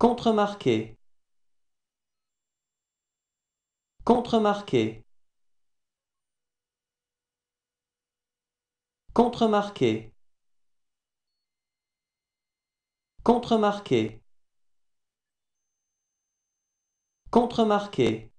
Contremarqué Contremarqué Contremarqué Contremarqué Contremarqué